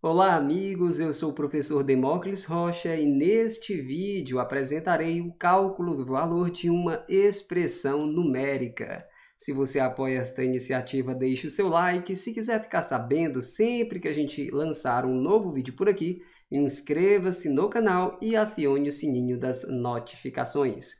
Olá, amigos! Eu sou o professor Demócles Rocha e neste vídeo apresentarei o cálculo do valor de uma expressão numérica. Se você apoia esta iniciativa, deixe o seu like. Se quiser ficar sabendo sempre que a gente lançar um novo vídeo por aqui, inscreva-se no canal e acione o sininho das notificações.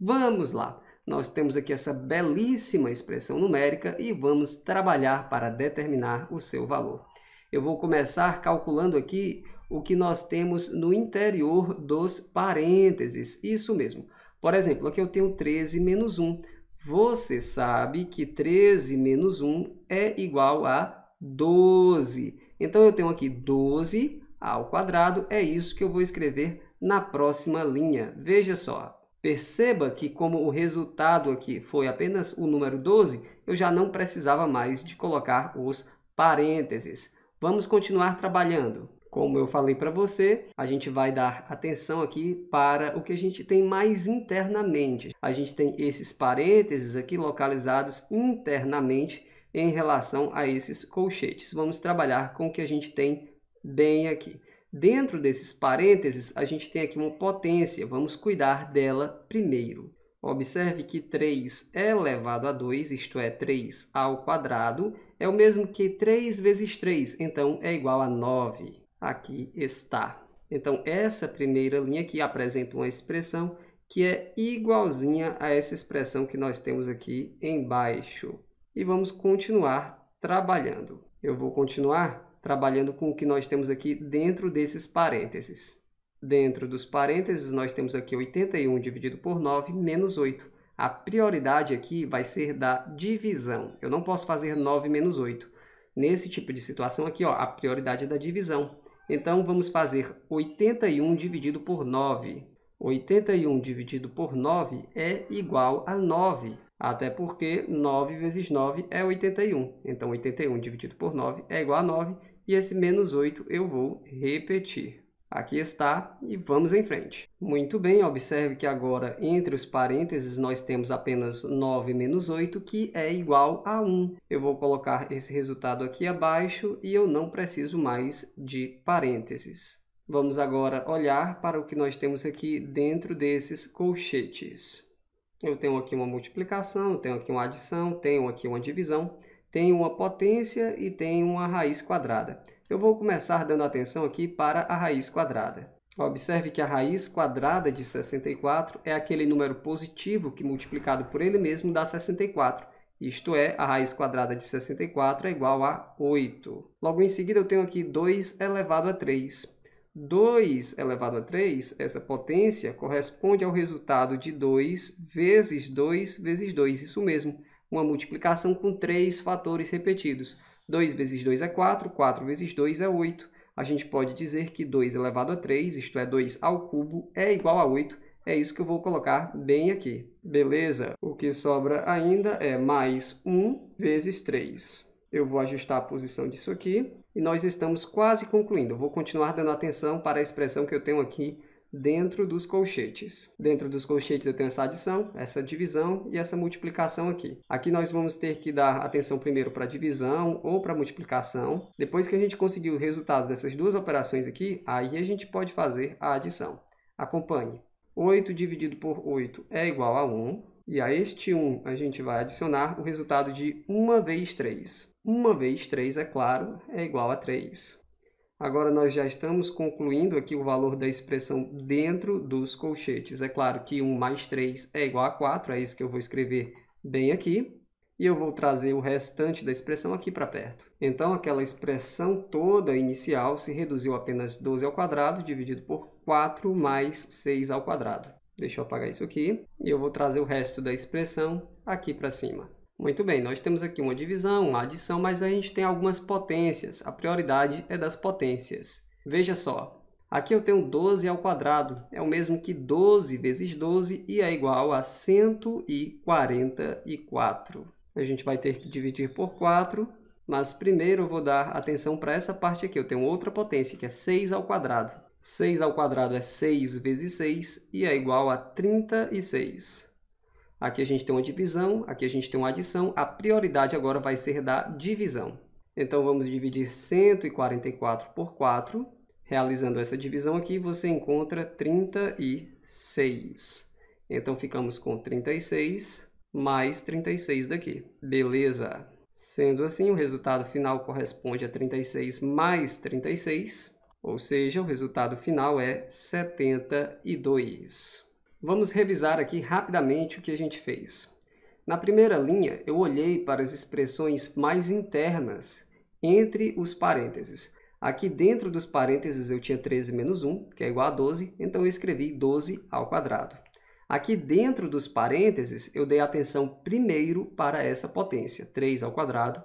Vamos lá! Nós temos aqui essa belíssima expressão numérica e vamos trabalhar para determinar o seu valor. Eu vou começar calculando aqui o que nós temos no interior dos parênteses. Isso mesmo. Por exemplo, aqui eu tenho 13 menos 1. Você sabe que 13 menos 1 é igual a 12. Então, eu tenho aqui 12 ao quadrado. É isso que eu vou escrever na próxima linha. Veja só. Perceba que como o resultado aqui foi apenas o número 12, eu já não precisava mais de colocar os parênteses. Vamos continuar trabalhando. Como eu falei para você, a gente vai dar atenção aqui para o que a gente tem mais internamente. A gente tem esses parênteses aqui localizados internamente em relação a esses colchetes. Vamos trabalhar com o que a gente tem bem aqui. Dentro desses parênteses, a gente tem aqui uma potência. Vamos cuidar dela primeiro. Observe que 3 elevado a 2, isto é, 3 ao quadrado, é o mesmo que 3 vezes 3, então é igual a 9. Aqui está. Então, essa primeira linha aqui apresenta uma expressão que é igualzinha a essa expressão que nós temos aqui embaixo. E vamos continuar trabalhando. Eu vou continuar trabalhando com o que nós temos aqui dentro desses parênteses. Dentro dos parênteses, nós temos aqui 81 dividido por 9 menos 8 a prioridade aqui vai ser da divisão. Eu não posso fazer 9 menos 8. Nesse tipo de situação aqui, ó, a prioridade é da divisão. Então, vamos fazer 81 dividido por 9. 81 dividido por 9 é igual a 9, até porque 9 vezes 9 é 81. Então, 81 dividido por 9 é igual a 9, e esse menos 8 eu vou repetir. Aqui está e vamos em frente. Muito bem, observe que agora entre os parênteses nós temos apenas 9 menos 8, que é igual a 1. Eu vou colocar esse resultado aqui abaixo e eu não preciso mais de parênteses. Vamos agora olhar para o que nós temos aqui dentro desses colchetes. Eu tenho aqui uma multiplicação, tenho aqui uma adição, tenho aqui uma divisão tem uma potência e tem uma raiz quadrada. Eu vou começar dando atenção aqui para a raiz quadrada. Observe que a raiz quadrada de 64 é aquele número positivo que multiplicado por ele mesmo dá 64. Isto é, a raiz quadrada de 64 é igual a 8. Logo em seguida, eu tenho aqui 2 elevado a 3. 2 elevado a 3, essa potência, corresponde ao resultado de 2 vezes 2 vezes 2, isso mesmo uma multiplicação com três fatores repetidos. 2 vezes 2 é 4, 4 vezes 2 é 8. A gente pode dizer que 2 elevado a 3, isto é, 2 ao cubo, é igual a 8. É isso que eu vou colocar bem aqui. Beleza? O que sobra ainda é mais 1 vezes 3. Eu vou ajustar a posição disso aqui. E nós estamos quase concluindo. Eu vou continuar dando atenção para a expressão que eu tenho aqui dentro dos colchetes. Dentro dos colchetes eu tenho essa adição, essa divisão e essa multiplicação aqui. Aqui nós vamos ter que dar atenção primeiro para a divisão ou para a multiplicação. Depois que a gente conseguir o resultado dessas duas operações aqui, aí a gente pode fazer a adição. Acompanhe. 8 dividido por 8 é igual a 1. E a este 1 a gente vai adicionar o resultado de 1 vezes 3. 1 vezes 3, é claro, é igual a 3. Agora nós já estamos concluindo aqui o valor da expressão dentro dos colchetes. É claro que 1 mais 3 é igual a 4, é isso que eu vou escrever bem aqui. E eu vou trazer o restante da expressão aqui para perto. Então, aquela expressão toda inicial se reduziu apenas 12 ao quadrado, dividido por 4 mais 6 ao quadrado. Deixa eu apagar isso aqui. E eu vou trazer o resto da expressão aqui para cima. Muito bem, nós temos aqui uma divisão, uma adição, mas a gente tem algumas potências. A prioridade é das potências. Veja só, aqui eu tenho 12 ao quadrado, é o mesmo que 12 vezes 12 e é igual a 144. A gente vai ter que dividir por 4, mas primeiro eu vou dar atenção para essa parte aqui. Eu tenho outra potência, que é 6 ao quadrado. 6 ao quadrado é 6 vezes 6 e é igual a 36. Aqui a gente tem uma divisão, aqui a gente tem uma adição. A prioridade agora vai ser da divisão. Então, vamos dividir 144 por 4. Realizando essa divisão aqui, você encontra 36. Então, ficamos com 36 mais 36 daqui. Beleza! Sendo assim, o resultado final corresponde a 36 mais 36, ou seja, o resultado final é 72. Vamos revisar aqui rapidamente o que a gente fez. Na primeira linha, eu olhei para as expressões mais internas entre os parênteses. Aqui dentro dos parênteses eu tinha 13 menos 1, que é igual a 12, então eu escrevi 12 ao quadrado. Aqui dentro dos parênteses, eu dei atenção primeiro para essa potência, 3 ao quadrado,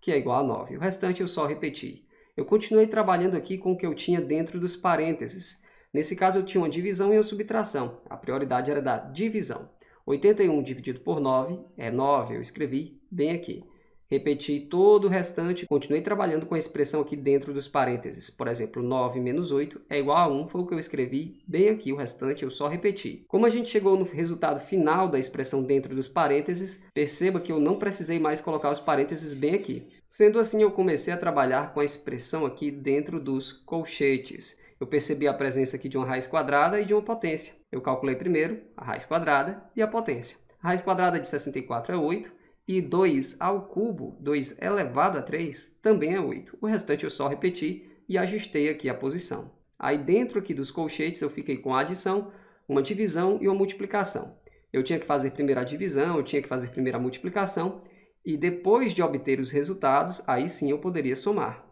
que é igual a 9. O restante eu só repeti. Eu continuei trabalhando aqui com o que eu tinha dentro dos parênteses. Nesse caso, eu tinha uma divisão e uma subtração. A prioridade era da divisão. 81 dividido por 9 é 9, eu escrevi bem aqui. Repeti todo o restante, continuei trabalhando com a expressão aqui dentro dos parênteses. Por exemplo, 9 menos 8 é igual a 1, foi o que eu escrevi bem aqui, o restante eu só repeti. Como a gente chegou no resultado final da expressão dentro dos parênteses, perceba que eu não precisei mais colocar os parênteses bem aqui. Sendo assim, eu comecei a trabalhar com a expressão aqui dentro dos colchetes eu percebi a presença aqui de uma raiz quadrada e de uma potência. Eu calculei primeiro a raiz quadrada e a potência. A raiz quadrada de 64 é 8 e 2 ao cubo, 2 elevado a 3, também é 8. O restante eu só repeti e ajustei aqui a posição. Aí dentro aqui dos colchetes eu fiquei com a adição, uma divisão e uma multiplicação. Eu tinha que fazer primeiro a divisão, eu tinha que fazer primeiro a multiplicação, e depois de obter os resultados, aí sim eu poderia somar.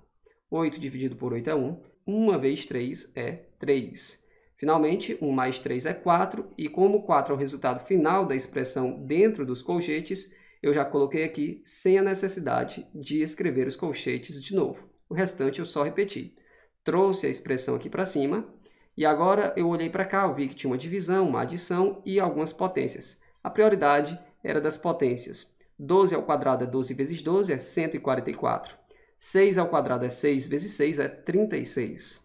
8 dividido por 8 é 1, 1 vezes 3 é 3. Finalmente, 1 mais 3 é 4, e como 4 é o resultado final da expressão dentro dos colchetes, eu já coloquei aqui sem a necessidade de escrever os colchetes de novo. O restante eu só repeti. Trouxe a expressão aqui para cima, e agora eu olhei para cá, eu vi que tinha uma divisão, uma adição e algumas potências. A prioridade era das potências. 12 ao quadrado é 12 vezes 12, é 144. 6 ao quadrado é 6 vezes 6, é 36.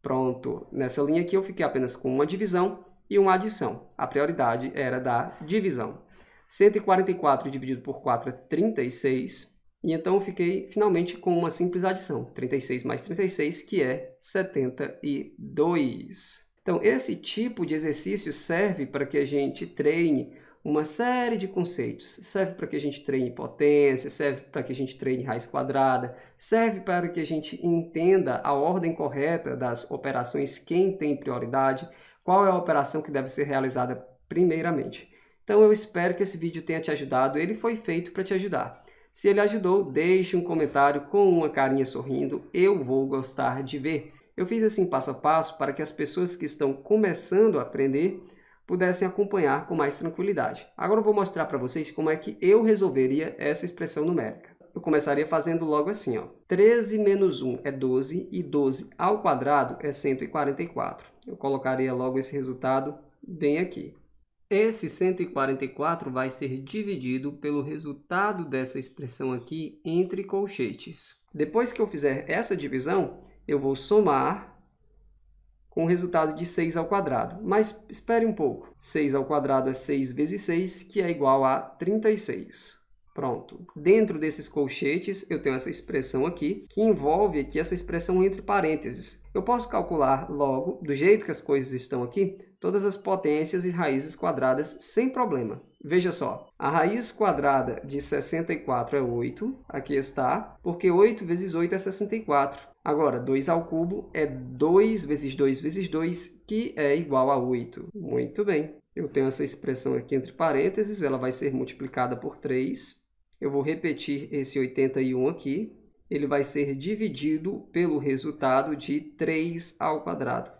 Pronto, nessa linha aqui eu fiquei apenas com uma divisão e uma adição. A prioridade era da divisão. 144 dividido por 4 é 36. E então eu fiquei finalmente com uma simples adição, 36 mais 36, que é 72. Então, esse tipo de exercício serve para que a gente treine uma série de conceitos. Serve para que a gente treine potência, serve para que a gente treine raiz quadrada, serve para que a gente entenda a ordem correta das operações, quem tem prioridade, qual é a operação que deve ser realizada primeiramente. Então eu espero que esse vídeo tenha te ajudado, ele foi feito para te ajudar. Se ele ajudou, deixe um comentário com uma carinha sorrindo, eu vou gostar de ver. Eu fiz assim passo a passo para que as pessoas que estão começando a aprender pudessem acompanhar com mais tranquilidade. Agora eu vou mostrar para vocês como é que eu resolveria essa expressão numérica. Eu começaria fazendo logo assim, ó. 13 menos 1 é 12 e 12 ao quadrado é 144. Eu colocaria logo esse resultado bem aqui. Esse 144 vai ser dividido pelo resultado dessa expressão aqui entre colchetes. Depois que eu fizer essa divisão, eu vou somar com o resultado de 6 ao quadrado. Mas espere um pouco. 6 ao quadrado é 6 vezes 6, que é igual a 36. Pronto. Dentro desses colchetes, eu tenho essa expressão aqui, que envolve aqui essa expressão entre parênteses. Eu posso calcular logo, do jeito que as coisas estão aqui, todas as potências e raízes quadradas sem problema. Veja só, a raiz quadrada de 64 é 8, aqui está, porque 8 vezes 8 é 64. Agora, 2 ao cubo é 2 vezes 2 vezes 2, que é igual a 8. Muito bem. Eu tenho essa expressão aqui entre parênteses, ela vai ser multiplicada por 3. Eu vou repetir esse 81 aqui. Ele vai ser dividido pelo resultado de 3 ao quadrado.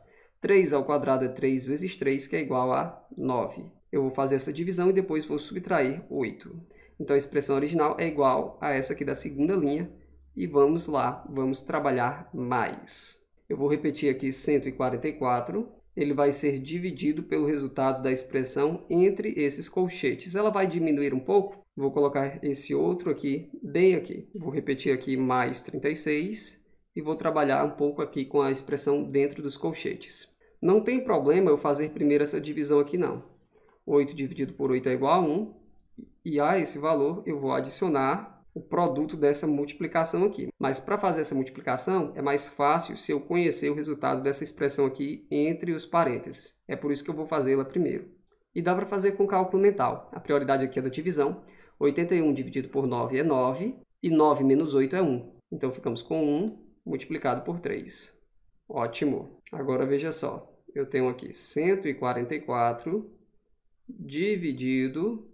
3 ao quadrado é 3 vezes 3, que é igual a 9. Eu vou fazer essa divisão e depois vou subtrair 8. Então, a expressão original é igual a essa aqui da segunda linha, e vamos lá, vamos trabalhar mais. Eu vou repetir aqui 144, ele vai ser dividido pelo resultado da expressão entre esses colchetes. Ela vai diminuir um pouco, vou colocar esse outro aqui bem aqui. Vou repetir aqui mais 36 e vou trabalhar um pouco aqui com a expressão dentro dos colchetes. Não tem problema eu fazer primeiro essa divisão aqui não. 8 dividido por 8 é igual a 1, e a esse valor eu vou adicionar o produto dessa multiplicação aqui. Mas para fazer essa multiplicação, é mais fácil se eu conhecer o resultado dessa expressão aqui entre os parênteses. É por isso que eu vou fazê-la primeiro. E dá para fazer com cálculo mental. A prioridade aqui é da divisão. 81 dividido por 9 é 9, e 9 menos 8 é 1. Então ficamos com 1 multiplicado por 3. Ótimo! Agora veja só, eu tenho aqui 144 dividido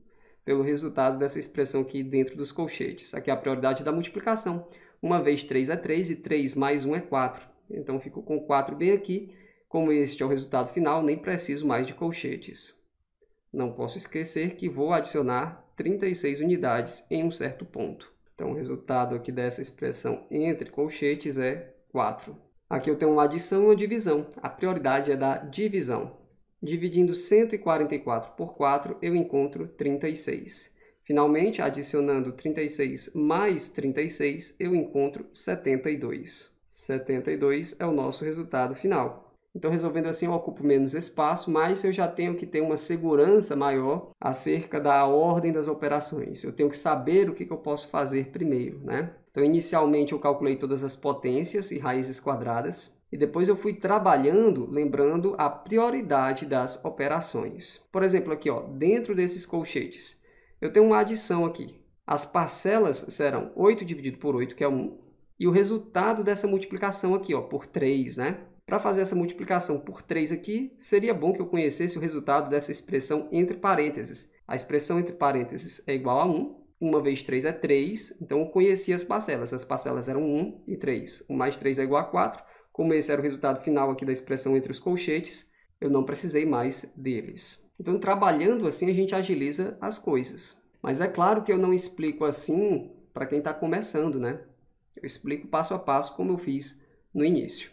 pelo resultado dessa expressão aqui dentro dos colchetes. Aqui é a prioridade da multiplicação. Uma vez 3 é 3 e 3 mais 1 é 4. Então, fico com 4 bem aqui. Como este é o resultado final, nem preciso mais de colchetes. Não posso esquecer que vou adicionar 36 unidades em um certo ponto. Então, o resultado aqui dessa expressão entre colchetes é 4. Aqui eu tenho uma adição e uma divisão. A prioridade é da divisão. Dividindo 144 por 4, eu encontro 36. Finalmente, adicionando 36 mais 36, eu encontro 72. 72 é o nosso resultado final. Então, resolvendo assim, eu ocupo menos espaço, mas eu já tenho que ter uma segurança maior acerca da ordem das operações. Eu tenho que saber o que, eu posso fazer primeiro, né? Então, inicialmente, eu calculei todas as potências e raízes quadradas e depois eu fui trabalhando, lembrando a prioridade das operações. Por exemplo, aqui ó, dentro desses colchetes, eu tenho uma adição aqui. As parcelas serão 8 dividido por 8, que é 1, e o resultado dessa multiplicação aqui ó, por 3, né? Para fazer essa multiplicação por 3 aqui, seria bom que eu conhecesse o resultado dessa expressão entre parênteses. A expressão entre parênteses é igual a 1, 1 vezes 3 é 3, então eu conheci as parcelas. As parcelas eram 1 e 3. 1 mais 3 é igual a 4, como esse era o resultado final aqui da expressão entre os colchetes, eu não precisei mais deles. Então, trabalhando assim, a gente agiliza as coisas. Mas é claro que eu não explico assim para quem está começando, né? Eu explico passo a passo como eu fiz no início.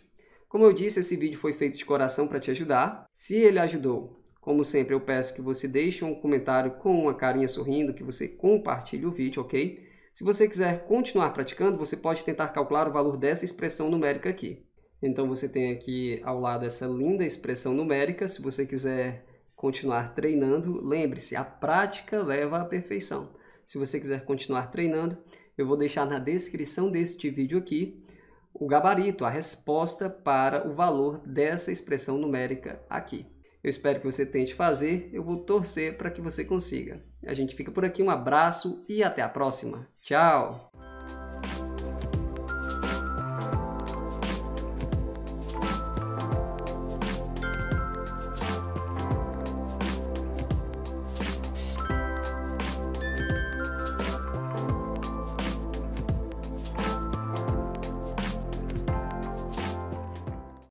Como eu disse, esse vídeo foi feito de coração para te ajudar. Se ele ajudou, como sempre, eu peço que você deixe um comentário com uma carinha sorrindo, que você compartilhe o vídeo, ok? Se você quiser continuar praticando, você pode tentar calcular o valor dessa expressão numérica aqui. Então você tem aqui ao lado essa linda expressão numérica. Se você quiser continuar treinando, lembre-se, a prática leva à perfeição. Se você quiser continuar treinando, eu vou deixar na descrição deste vídeo aqui o gabarito, a resposta para o valor dessa expressão numérica aqui. Eu espero que você tente fazer, eu vou torcer para que você consiga. A gente fica por aqui, um abraço e até a próxima. Tchau!